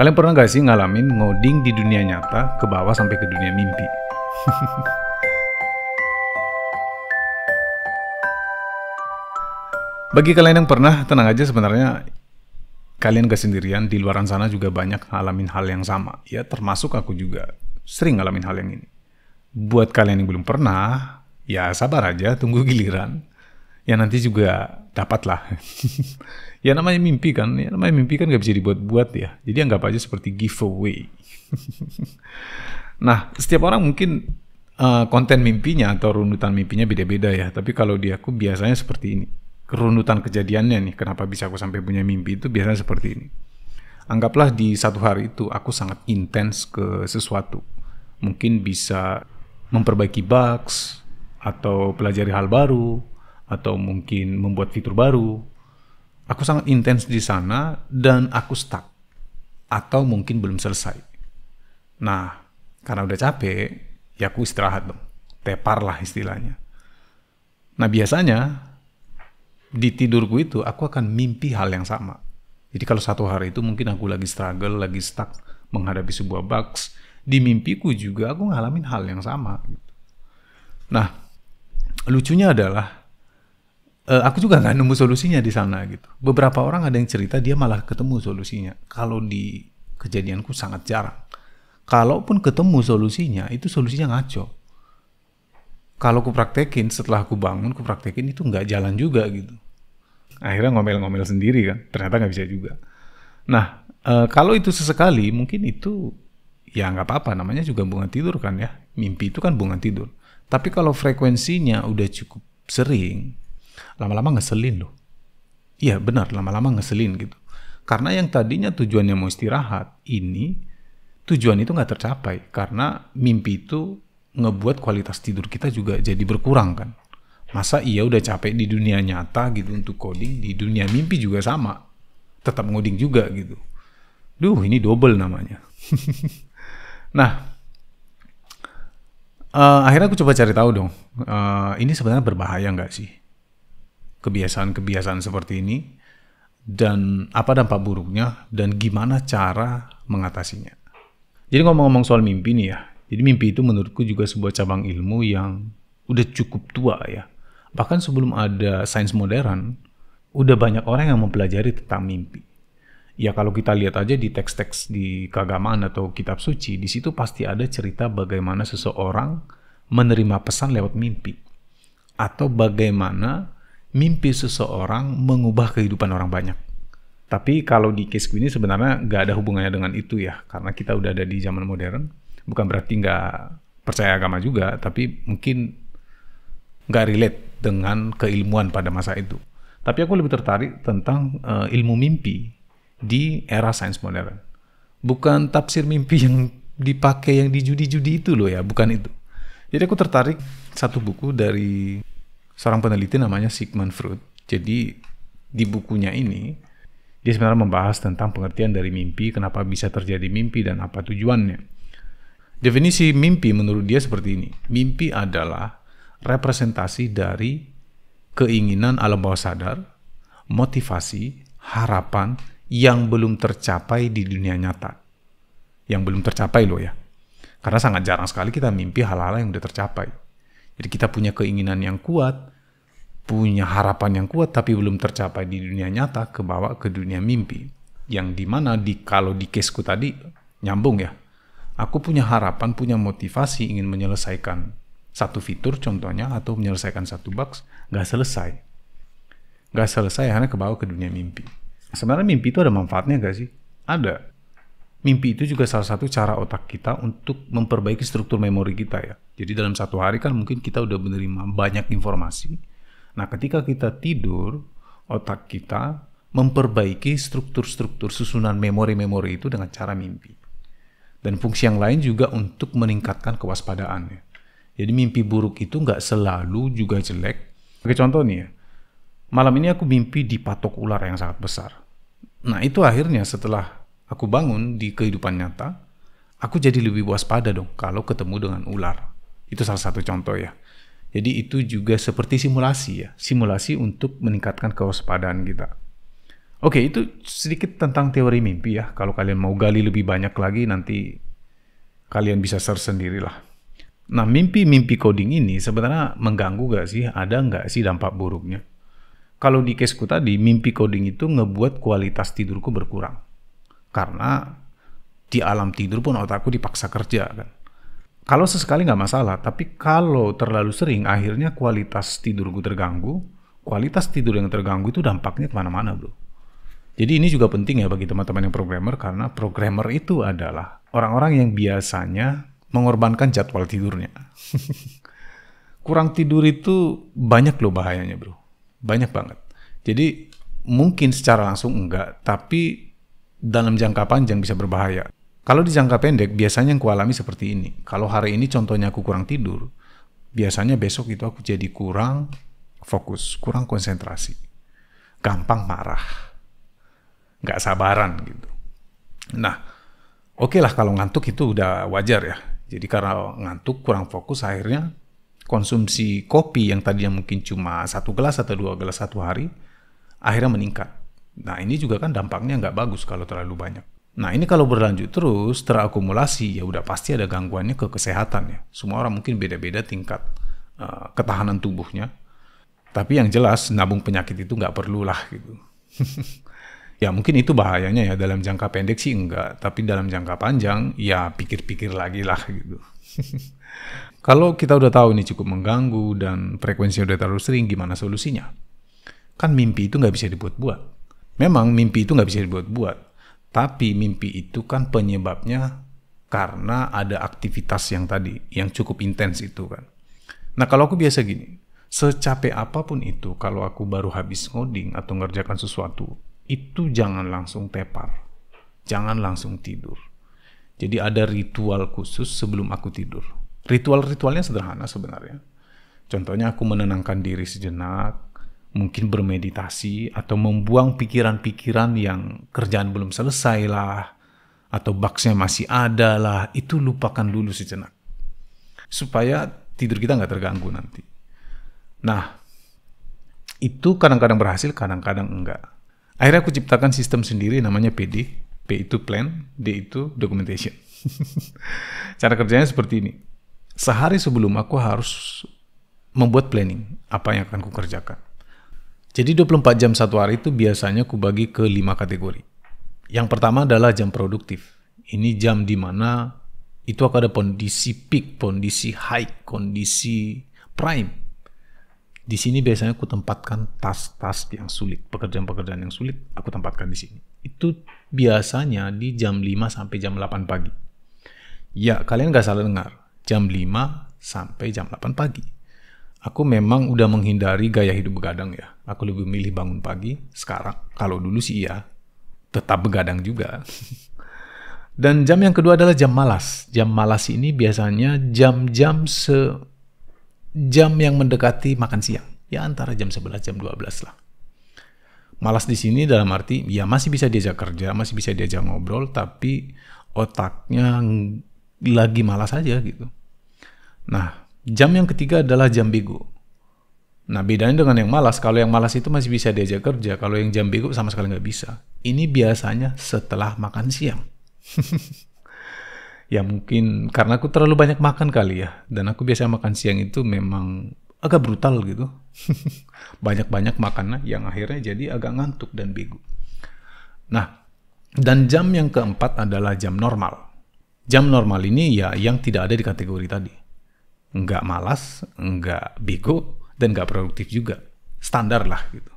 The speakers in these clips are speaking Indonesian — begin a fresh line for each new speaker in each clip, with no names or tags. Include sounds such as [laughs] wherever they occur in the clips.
Kalian pernah gak sih ngalamin ngoding di dunia nyata ke bawah sampai ke dunia mimpi? [laughs] Bagi kalian yang pernah, tenang aja sebenarnya kalian gak sendirian, di luaran sana juga banyak ngalamin hal yang sama. Ya termasuk aku juga sering ngalamin hal yang ini. Buat kalian yang belum pernah, ya sabar aja, tunggu giliran ya nanti juga dapat lah. [laughs] ya namanya mimpi kan, ya namanya mimpi kan gak bisa dibuat-buat ya. Jadi anggap aja seperti giveaway. [laughs] nah, setiap orang mungkin uh, konten mimpinya atau runutan mimpinya beda-beda ya. Tapi kalau di aku biasanya seperti ini. Runutan kejadiannya nih, kenapa bisa aku sampai punya mimpi itu biasanya seperti ini. Anggaplah di satu hari itu aku sangat intens ke sesuatu. Mungkin bisa memperbaiki bugs, atau pelajari hal baru, atau mungkin membuat fitur baru. Aku sangat intens di sana dan aku stuck atau mungkin belum selesai. Nah, karena udah capek, ya aku istirahat dong. Tepar lah istilahnya. Nah, biasanya di tidurku itu aku akan mimpi hal yang sama. Jadi kalau satu hari itu mungkin aku lagi struggle, lagi stuck menghadapi sebuah bugs, di mimpiku juga aku ngalamin hal yang sama. Nah, lucunya adalah uh, aku juga nggak nemu solusinya di sana gitu. Beberapa orang ada yang cerita dia malah ketemu solusinya. Kalau di kejadianku sangat jarang. Kalaupun ketemu solusinya, itu solusinya ngaco. Kalau aku praktekin setelah aku bangun, aku praktekin itu nggak jalan juga gitu. Akhirnya ngomel-ngomel sendiri kan, ternyata nggak bisa juga. Nah, e, kalau itu sesekali, mungkin itu ya nggak apa-apa, namanya juga bunga tidur kan ya. Mimpi itu kan bunga tidur. Tapi kalau frekuensinya udah cukup sering, lama-lama ngeselin loh. Iya benar, lama-lama ngeselin gitu. Karena yang tadinya tujuannya mau istirahat, ini tujuan itu nggak tercapai. Karena mimpi itu ngebuat kualitas tidur kita juga jadi berkurang kan. Masa iya udah capek di dunia nyata gitu untuk coding, di dunia mimpi juga sama. Tetap ngoding juga gitu. Duh ini double namanya. [laughs] nah, uh, akhirnya aku coba cari tahu dong, uh, ini sebenarnya berbahaya nggak sih? kebiasaan-kebiasaan seperti ini dan apa dampak buruknya dan gimana cara mengatasinya. Jadi ngomong-ngomong soal mimpi nih ya, jadi mimpi itu menurutku juga sebuah cabang ilmu yang udah cukup tua ya. Bahkan sebelum ada sains modern, udah banyak orang yang mempelajari tentang mimpi. Ya kalau kita lihat aja di teks-teks di keagamaan atau kitab suci, di situ pasti ada cerita bagaimana seseorang menerima pesan lewat mimpi. Atau bagaimana mimpi seseorang mengubah kehidupan orang banyak. Tapi kalau di case ini sebenarnya nggak ada hubungannya dengan itu ya, karena kita udah ada di zaman modern. Bukan berarti nggak percaya agama juga, tapi mungkin nggak relate dengan keilmuan pada masa itu. Tapi aku lebih tertarik tentang uh, ilmu mimpi di era sains modern. Bukan tafsir mimpi yang dipakai yang di judi judi itu loh ya, bukan itu. Jadi aku tertarik satu buku dari seorang peneliti namanya Sigmund Freud. Jadi di bukunya ini dia sebenarnya membahas tentang pengertian dari mimpi, kenapa bisa terjadi mimpi dan apa tujuannya. Definisi mimpi menurut dia seperti ini. Mimpi adalah representasi dari keinginan alam bawah sadar, motivasi, harapan yang belum tercapai di dunia nyata. Yang belum tercapai loh ya. Karena sangat jarang sekali kita mimpi hal-hal yang sudah tercapai jadi kita punya keinginan yang kuat, punya harapan yang kuat tapi belum tercapai di dunia nyata kebawa ke dunia mimpi. Yang dimana di kalau di caseku tadi nyambung ya. Aku punya harapan, punya motivasi ingin menyelesaikan satu fitur contohnya atau menyelesaikan satu box, nggak selesai. Nggak selesai, hanya kebawa ke dunia mimpi. Sebenarnya mimpi itu ada manfaatnya gak sih? Ada mimpi itu juga salah satu cara otak kita untuk memperbaiki struktur memori kita ya. Jadi dalam satu hari kan mungkin kita udah menerima banyak informasi. Nah ketika kita tidur, otak kita memperbaiki struktur-struktur susunan memori-memori itu dengan cara mimpi. Dan fungsi yang lain juga untuk meningkatkan kewaspadaannya. Jadi mimpi buruk itu nggak selalu juga jelek. Oke contoh nih ya, malam ini aku mimpi dipatok ular yang sangat besar. Nah itu akhirnya setelah aku bangun di kehidupan nyata, aku jadi lebih waspada dong kalau ketemu dengan ular. Itu salah satu contoh ya. Jadi itu juga seperti simulasi ya, simulasi untuk meningkatkan kewaspadaan kita. Oke, itu sedikit tentang teori mimpi ya. Kalau kalian mau gali lebih banyak lagi nanti kalian bisa search sendirilah. Nah, mimpi-mimpi coding ini sebenarnya mengganggu gak sih? Ada nggak sih dampak buruknya? Kalau di caseku tadi, mimpi coding itu ngebuat kualitas tidurku berkurang karena di alam tidur pun otakku dipaksa kerja kan. Kalau sesekali nggak masalah, tapi kalau terlalu sering akhirnya kualitas tidurku terganggu, kualitas tidur yang terganggu itu dampaknya kemana-mana bro. Jadi ini juga penting ya bagi teman-teman yang programmer karena programmer itu adalah orang-orang yang biasanya mengorbankan jadwal tidurnya. [laughs] Kurang tidur itu banyak loh bahayanya bro, banyak banget. Jadi mungkin secara langsung enggak, tapi dalam jangka panjang bisa berbahaya. Kalau di jangka pendek, biasanya yang kualami seperti ini. Kalau hari ini contohnya aku kurang tidur, biasanya besok itu aku jadi kurang fokus, kurang konsentrasi. Gampang marah. Nggak sabaran gitu. Nah, oke okay lah kalau ngantuk itu udah wajar ya. Jadi karena ngantuk, kurang fokus, akhirnya konsumsi kopi yang tadinya mungkin cuma satu gelas atau dua gelas satu hari, akhirnya meningkat. Nah ini juga kan dampaknya nggak bagus kalau terlalu banyak. Nah ini kalau berlanjut terus terakumulasi ya udah pasti ada gangguannya ke kesehatan ya. Semua orang mungkin beda-beda tingkat uh, ketahanan tubuhnya. Tapi yang jelas nabung penyakit itu nggak perlu lah gitu. [laughs] ya mungkin itu bahayanya ya dalam jangka pendek sih enggak. Tapi dalam jangka panjang ya pikir-pikir lagi lah gitu. [laughs] kalau kita udah tahu ini cukup mengganggu dan frekuensinya udah terlalu sering gimana solusinya? Kan mimpi itu nggak bisa dibuat-buat Memang mimpi itu nggak bisa dibuat-buat, tapi mimpi itu kan penyebabnya karena ada aktivitas yang tadi, yang cukup intens itu kan. Nah kalau aku biasa gini, secapek apapun itu, kalau aku baru habis ngoding atau ngerjakan sesuatu, itu jangan langsung tepar, jangan langsung tidur. Jadi ada ritual khusus sebelum aku tidur. Ritual-ritualnya sederhana sebenarnya. Contohnya aku menenangkan diri sejenak, mungkin bermeditasi atau membuang pikiran-pikiran yang kerjaan belum selesai lah atau baksnya masih ada lah itu lupakan dulu sejenak supaya tidur kita nggak terganggu nanti nah itu kadang-kadang berhasil kadang-kadang enggak akhirnya aku ciptakan sistem sendiri namanya PD P itu plan D itu documentation [laughs] cara kerjanya seperti ini sehari sebelum aku harus membuat planning apa yang akan kukerjakan jadi 24 jam satu hari itu biasanya aku bagi ke lima kategori. Yang pertama adalah jam produktif. Ini jam di mana itu akan ada kondisi peak, kondisi high, kondisi prime. Di sini biasanya aku tempatkan tas-tas yang sulit, pekerjaan-pekerjaan yang sulit aku tempatkan di sini. Itu biasanya di jam 5 sampai jam 8 pagi. Ya, kalian nggak salah dengar. Jam 5 sampai jam 8 pagi aku memang udah menghindari gaya hidup begadang ya. Aku lebih milih bangun pagi sekarang. Kalau dulu sih iya, tetap begadang juga. [laughs] Dan jam yang kedua adalah jam malas. Jam malas ini biasanya jam-jam se jam yang mendekati makan siang. Ya antara jam 11 jam 12 lah. Malas di sini dalam arti ya masih bisa diajak kerja, masih bisa diajak ngobrol tapi otaknya lagi malas aja gitu. Nah, Jam yang ketiga adalah jam bego. Nah bedanya dengan yang malas, kalau yang malas itu masih bisa diajak kerja, kalau yang jam bego sama sekali nggak bisa. Ini biasanya setelah makan siang. [laughs] ya mungkin karena aku terlalu banyak makan kali ya, dan aku biasa makan siang itu memang agak brutal gitu. [laughs] Banyak-banyak makannya yang akhirnya jadi agak ngantuk dan bego. Nah, dan jam yang keempat adalah jam normal. Jam normal ini ya yang tidak ada di kategori tadi nggak malas, nggak bego, dan nggak produktif juga. Standar lah gitu.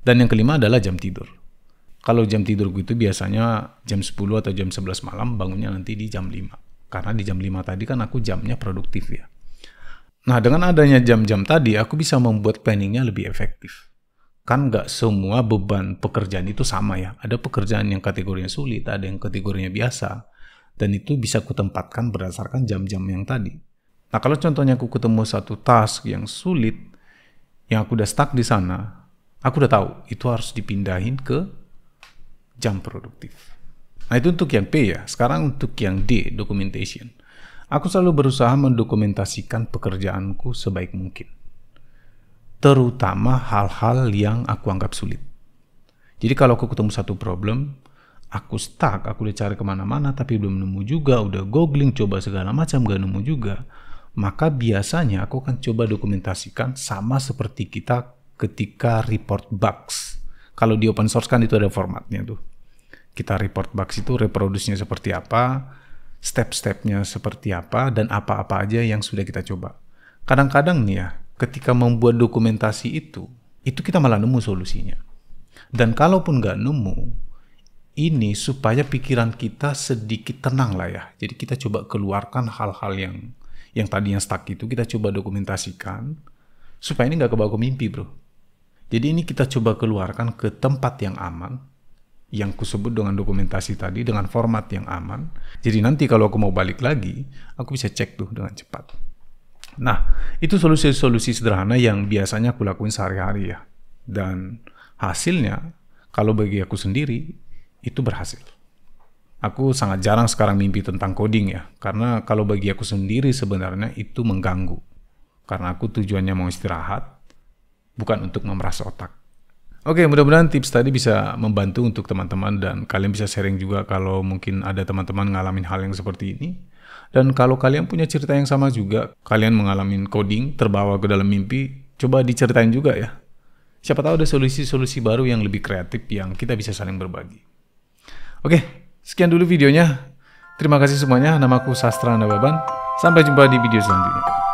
Dan yang kelima adalah jam tidur. Kalau jam tidur gue itu biasanya jam 10 atau jam 11 malam bangunnya nanti di jam 5. Karena di jam 5 tadi kan aku jamnya produktif ya. Nah dengan adanya jam-jam tadi aku bisa membuat planningnya lebih efektif. Kan nggak semua beban pekerjaan itu sama ya. Ada pekerjaan yang kategorinya sulit, ada yang kategorinya biasa. Dan itu bisa kutempatkan berdasarkan jam-jam yang tadi Nah kalau contohnya aku ketemu satu task yang sulit, yang aku udah stuck di sana, aku udah tahu itu harus dipindahin ke jam produktif. Nah itu untuk yang P ya. Sekarang untuk yang D, documentation. Aku selalu berusaha mendokumentasikan pekerjaanku sebaik mungkin. Terutama hal-hal yang aku anggap sulit. Jadi kalau aku ketemu satu problem, aku stuck, aku udah cari kemana-mana tapi belum nemu juga, udah googling, coba segala macam, gak nemu juga maka biasanya aku akan coba dokumentasikan sama seperti kita ketika report bugs. Kalau di open source kan itu ada formatnya tuh. Kita report bugs itu reproduksinya seperti apa, step-stepnya seperti apa, dan apa-apa aja yang sudah kita coba. Kadang-kadang nih ya, ketika membuat dokumentasi itu, itu kita malah nemu solusinya. Dan kalaupun nggak nemu, ini supaya pikiran kita sedikit tenang lah ya. Jadi kita coba keluarkan hal-hal yang yang tadi yang stuck itu kita coba dokumentasikan supaya ini nggak kebawa ke mimpi bro. Jadi ini kita coba keluarkan ke tempat yang aman, yang kusebut dengan dokumentasi tadi dengan format yang aman. Jadi nanti kalau aku mau balik lagi, aku bisa cek tuh dengan cepat. Nah, itu solusi-solusi sederhana yang biasanya aku lakuin sehari-hari ya. Dan hasilnya, kalau bagi aku sendiri, itu berhasil. Aku sangat jarang sekarang mimpi tentang coding ya, karena kalau bagi aku sendiri sebenarnya itu mengganggu. Karena aku tujuannya mau istirahat, bukan untuk memeras otak. Oke, mudah-mudahan tips tadi bisa membantu untuk teman-teman dan kalian bisa sharing juga kalau mungkin ada teman-teman ngalamin hal yang seperti ini. Dan kalau kalian punya cerita yang sama juga, kalian mengalami coding, terbawa ke dalam mimpi, coba diceritain juga ya. Siapa tahu ada solusi-solusi baru yang lebih kreatif yang kita bisa saling berbagi. Oke, Sekian dulu videonya. Terima kasih semuanya. Namaku Sastra Nababan. Sampai jumpa di video selanjutnya.